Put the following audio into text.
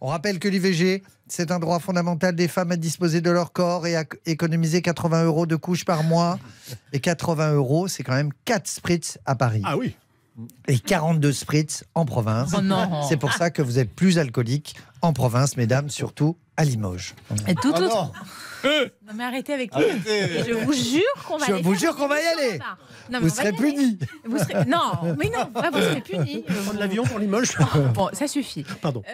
On rappelle que l'IVG, c'est un droit fondamental des femmes à disposer de leur corps et à économiser 80 euros de couches par mois. Et 80 euros, c'est quand même 4 spritz à Paris. Ah oui et 42 spritz en province. Oh c'est pour ça que vous êtes plus alcooliques en province, mesdames, surtout à Limoges. Et tout, ah autre. non euh. mais arrêtez avec lui. Je vous jure qu'on va. Je vous jure qu'on va y aller. vous serez punis. Non, mais non, vous serez puni. Prendre l'avion pour Limoges. Bon, ça suffit. Pardon. Euh,